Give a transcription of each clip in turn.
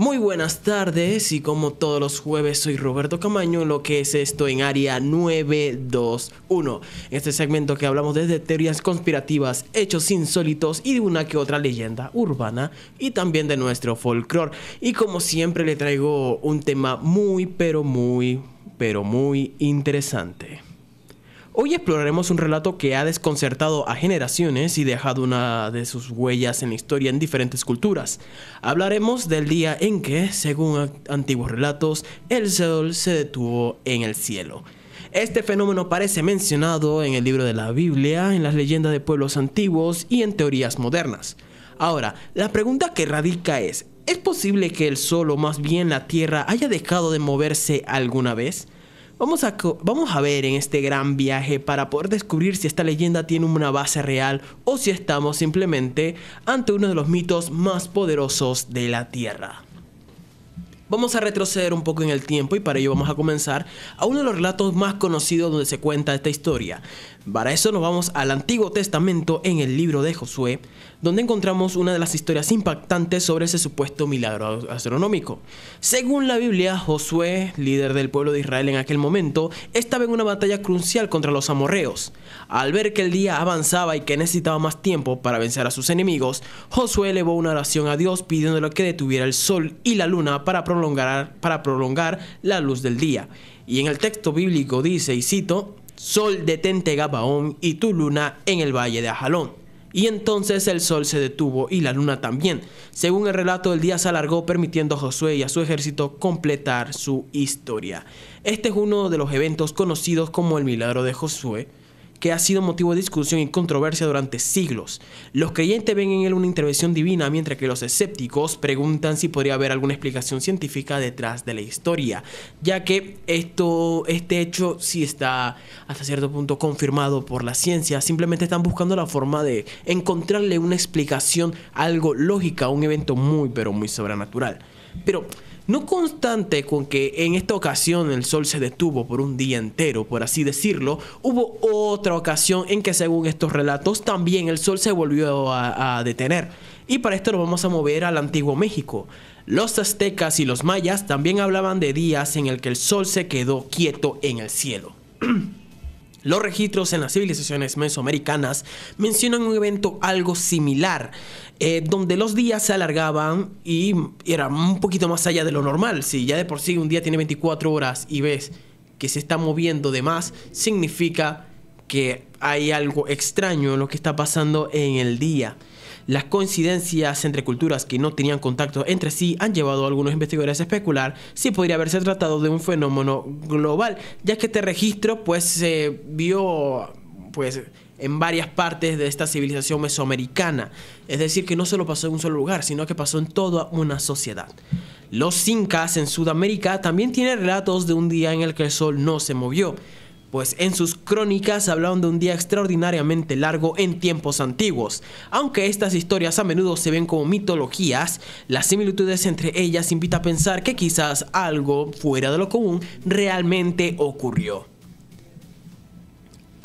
Muy buenas tardes y como todos los jueves soy Roberto Camaño, lo que es esto en área 921. En este segmento que hablamos desde teorías conspirativas, hechos insólitos y de una que otra leyenda urbana y también de nuestro folclore. Y como siempre le traigo un tema muy pero muy pero muy interesante. Hoy exploraremos un relato que ha desconcertado a generaciones y dejado una de sus huellas en la historia en diferentes culturas. Hablaremos del día en que, según antiguos relatos, el sol se detuvo en el cielo. Este fenómeno parece mencionado en el libro de la Biblia, en las leyendas de pueblos antiguos y en teorías modernas. Ahora, la pregunta que radica es, ¿es posible que el Sol o más bien la Tierra haya dejado de moverse alguna vez? Vamos a, ver en este gran viaje para poder descubrir si esta leyenda tiene una base real o si estamos simplemente ante uno de los mitos más poderosos de la Tierra. Vamos a retroceder un poco en el tiempo y para ello vamos a comenzar a uno de los relatos más conocidos donde se cuenta esta historia. Para eso nos vamos al Antiguo Testamento en el libro de Josué, donde encontramos una de las historias impactantes sobre ese supuesto milagro astronómico. Según la Biblia, Josué, líder del pueblo de Israel en aquel momento, estaba en una batalla crucial contra los amorreos. Al ver que el día avanzaba y que necesitaba más tiempo para vencer a sus enemigos, Josué elevó una oración a Dios pidiéndole que detuviera el sol y la luna para pronunciar prolongar, para prolongar la luz del día. Y en el texto bíblico dice, y cito, Sol detente Gabaón y tu luna en el valle de Ajalón. Y entonces el sol se detuvo y la luna también. Según el relato, el día se alargó permitiendo a Josué y a su ejército completar su historia. Este es uno de los eventos conocidos como el milagro de Josué, que ha sido motivo de discusión y controversia durante siglos. Los creyentes ven en él una intervención divina, mientras que los escépticos preguntan si podría haber alguna explicación científica detrás de la historia, ya que esto, este hecho sí está hasta cierto punto confirmado por la ciencia, simplemente están buscando la forma de encontrarle una explicación algo lógica a un evento muy pero muy sobrenatural pero no constante con que en esta ocasión el sol se detuvo por un día entero, por así decirlo, hubo otra ocasión en que según estos relatos también el sol se volvió a, detener. Y para esto lo vamos a mover al antiguo México. Los aztecas y los mayas también hablaban de días en el que el sol se quedó quieto en el cielo. Los registros en las civilizaciones mesoamericanas mencionan un evento algo similar, eh, donde los días se alargaban y era un poquito más allá de lo normal. Si ya de por sí un día tiene 24 horas y ves que se está moviendo de más, significa que hay algo extraño en lo que está pasando en el día. Las coincidencias entre culturas que no tenían contacto entre sí han llevado a algunos investigadores a especular si podría haberse tratado de un fenómeno global, ya que este registro pues se vio pues en varias partes de esta civilización mesoamericana, es decir, que no solo pasó en un solo lugar, sino que pasó en toda una sociedad. Los incas en Sudamérica también tienen relatos de un día en el que el sol no se movió pues en sus crónicas hablaban de un día extraordinariamente largo en tiempos antiguos. Aunque estas historias a menudo se ven como mitologías, las similitudes entre ellas invita a pensar que quizás algo fuera de lo común realmente ocurrió.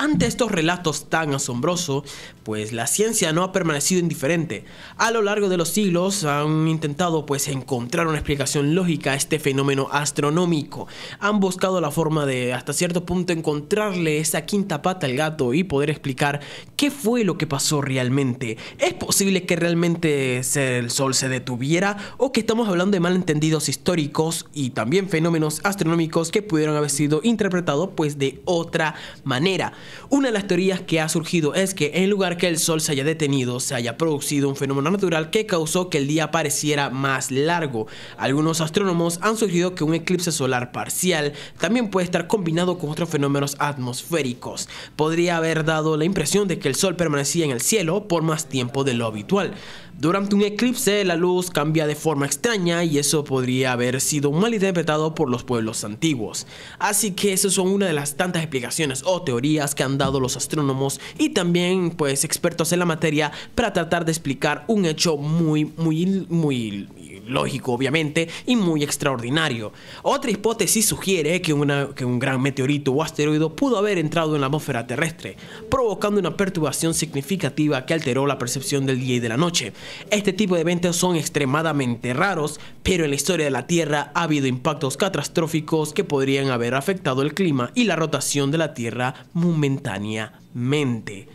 Ante estos relatos tan asombrosos, pues la ciencia no ha permanecido indiferente. A lo largo de los siglos han intentado pues encontrar una explicación lógica a este fenómeno astronómico. Han buscado la forma de hasta cierto punto encontrarle esa quinta pata al gato y poder explicar qué fue lo que pasó realmente. ¿Es posible que realmente el sol se detuviera o que estamos hablando de malentendidos históricos y también fenómenos astronómicos que pudieron haber sido interpretados pues de otra manera? Una de las teorías que ha surgido es que en lugar que el sol se haya detenido, se haya producido un fenómeno natural que causó que el día pareciera más largo. Algunos astrónomos han sugerido que un eclipse solar parcial también puede estar combinado con otros fenómenos atmosféricos. Podría haber dado la impresión de que el sol permanecía en el cielo por más tiempo de lo habitual. Durante un eclipse la luz cambia de forma extraña y eso podría haber sido mal interpretado por los pueblos antiguos. Así que esas son una de las tantas explicaciones o teorías que han dado los astrónomos y también pues expertos en la materia para tratar de explicar un hecho muy muy muy lógico obviamente y muy extraordinario. Otra hipótesis sugiere que, un gran meteorito o asteroide pudo haber entrado en la atmósfera terrestre, provocando una perturbación significativa que alteró la percepción del día y de la noche. Este tipo de eventos son extremadamente raros, pero en la historia de la Tierra ha habido impactos catastróficos que podrían haber afectado el clima y la rotación de la Tierra momentáneamente.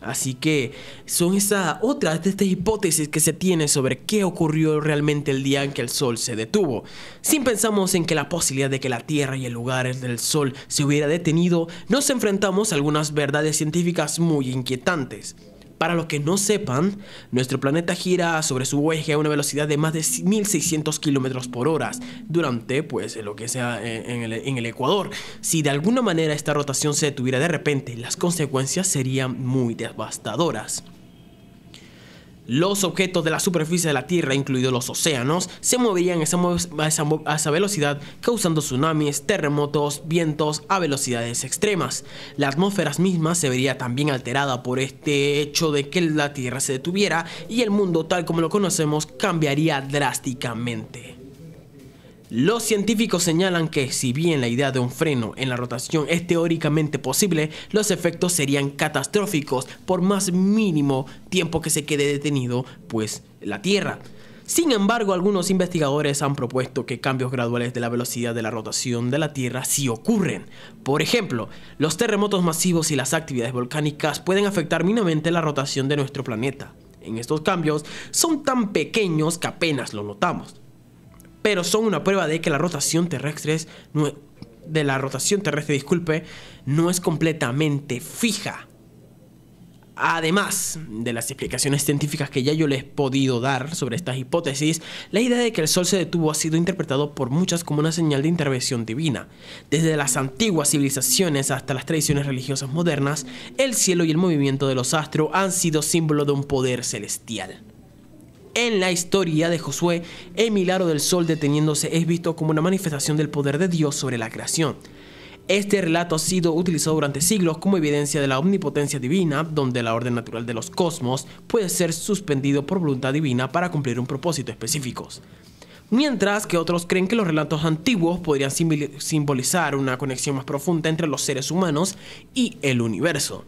Así que son esas otras de estas hipótesis que se tiene sobre qué ocurrió realmente el día en que el Sol se detuvo. Si pensamos en que la posibilidad de que la Tierra y el lugar del Sol se hubiera detenido, nos enfrentamos a algunas verdades científicas muy inquietantes. Para los que no sepan, nuestro planeta gira sobre su eje a una velocidad de más de 1600 kilómetros por hora durante, pues, lo que sea eh, en el, en el Ecuador. Si de alguna manera esta rotación se detuviera de repente, las consecuencias serían muy devastadoras. Los objetos de la superficie de la Tierra, incluidos los océanos, se moverían a esa, velocidad, causando tsunamis, terremotos, vientos a velocidades extremas. La atmósfera misma se vería también alterada por este hecho de que la Tierra se detuviera y el mundo tal como lo conocemos cambiaría drásticamente. Los científicos señalan que, si bien la idea de un freno en la rotación es teóricamente posible, los efectos serían catastróficos por más mínimo tiempo que se quede detenido, pues, la Tierra. Sin embargo, algunos investigadores han propuesto que cambios graduales de la velocidad de la rotación de la Tierra sí ocurren. Por ejemplo, los terremotos masivos y las actividades volcánicas pueden afectar mínimamente la rotación de nuestro planeta. En estos cambios son tan pequeños que apenas lo notamos pero son una prueba de que la rotación terrestre de la rotación terrestre, disculpe, no es completamente fija. Además de las explicaciones científicas que ya yo les he podido dar sobre estas hipótesis, la idea de que el Sol se detuvo ha sido interpretado por muchas como una señal de intervención divina. Desde las antiguas civilizaciones hasta las tradiciones religiosas modernas, el cielo y el movimiento de los astros han sido símbolo de un poder celestial. En la historia de Josué, el milagro del sol deteniéndose es visto como una manifestación del poder de Dios sobre la creación. Este relato ha sido utilizado durante siglos como evidencia de la omnipotencia divina, donde la orden natural de los cosmos puede ser suspendido por voluntad divina para cumplir un propósito específico. Mientras que otros creen que los relatos antiguos podrían simbolizar una conexión más profunda entre los seres humanos y el universo.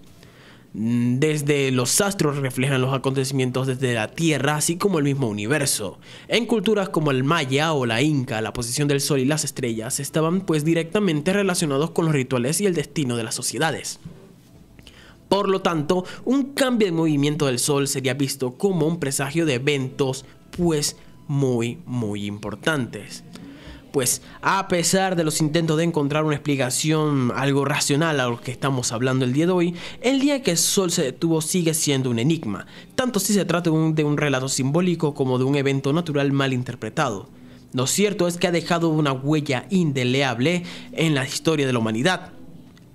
Mm, desde los astros reflejan los acontecimientos desde la Tierra, así como el mismo universo. En culturas como el maya o la inca, la posición del sol y las estrellas estaban pues directamente relacionados con los rituales y el destino de las sociedades. Por lo tanto, un cambio de movimiento del sol sería visto como un presagio de eventos pues muy muy importantes pues a pesar de los intentos de encontrar una explicación algo racional a lo que estamos hablando el día de hoy, el día que el Sol se detuvo sigue siendo un enigma, tanto si se trata de un, relato simbólico como de un evento natural mal interpretado. Lo cierto es que ha dejado una huella indeleable en la historia de la humanidad,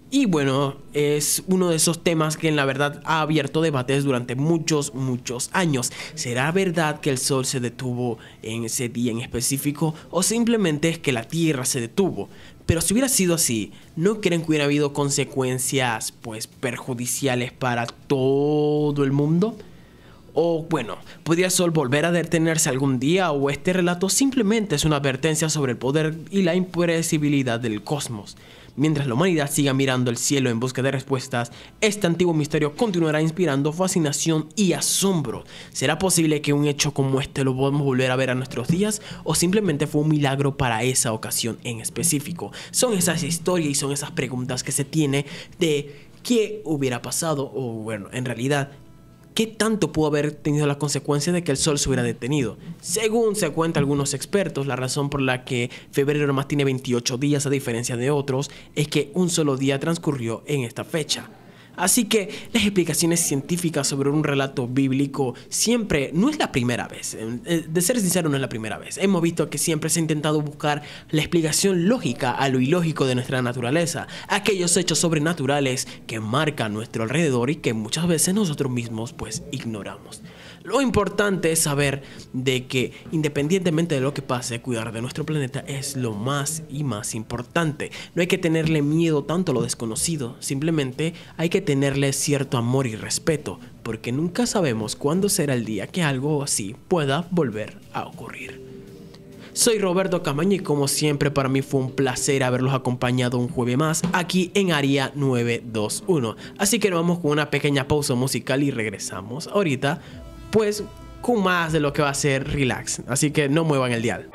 y bueno, es uno de esos temas que en la verdad ha abierto debates durante muchos, muchos años. ¿Será verdad que el Sol se detuvo en ese día en específico o simplemente es que la Tierra se detuvo? Pero si hubiera sido así, ¿no creen que hubiera habido consecuencias pues perjudiciales para todo el mundo? O bueno, ¿podría el Sol volver a detenerse algún día o este relato simplemente es una advertencia sobre el poder y la impredecibilidad del cosmos? Mientras la humanidad siga mirando el cielo en busca de respuestas, este antiguo misterio continuará inspirando fascinación y asombro. ¿Será posible que un hecho como este lo podamos volver a ver a nuestros días o simplemente fue un milagro para esa ocasión en específico? Son esas historias y son esas preguntas que se tiene de qué hubiera pasado o bueno, en realidad ¿qué tanto pudo haber tenido las consecuencias de que el sol se hubiera detenido? Según se cuenta algunos expertos, la razón por la que febrero nomás tiene 28 días a diferencia de otros es que un solo día transcurrió en esta fecha. Así que las explicaciones científicas sobre un relato bíblico siempre no es la primera vez. Eh, eh, de ser sincero, no es la primera vez. Hemos visto que siempre se ha intentado buscar la explicación lógica a lo ilógico de nuestra naturaleza, aquellos hechos sobrenaturales que marcan nuestro alrededor y que muchas veces nosotros mismos pues ignoramos. Lo importante es saber de que independientemente de lo que pase, cuidar de nuestro planeta es lo más y más importante. No hay que tenerle miedo tanto a lo desconocido, simplemente hay que tenerle cierto amor y respeto, porque nunca sabemos cuándo será el día que algo así pueda volver a ocurrir. Soy Roberto Camaño y como siempre para mí fue un placer haberlos acompañado un jueves más aquí en Aria 921. Así que nos vamos con una pequeña pausa musical y regresamos ahorita pues con más de lo que va a ser Relax. Así que no muevan el dial.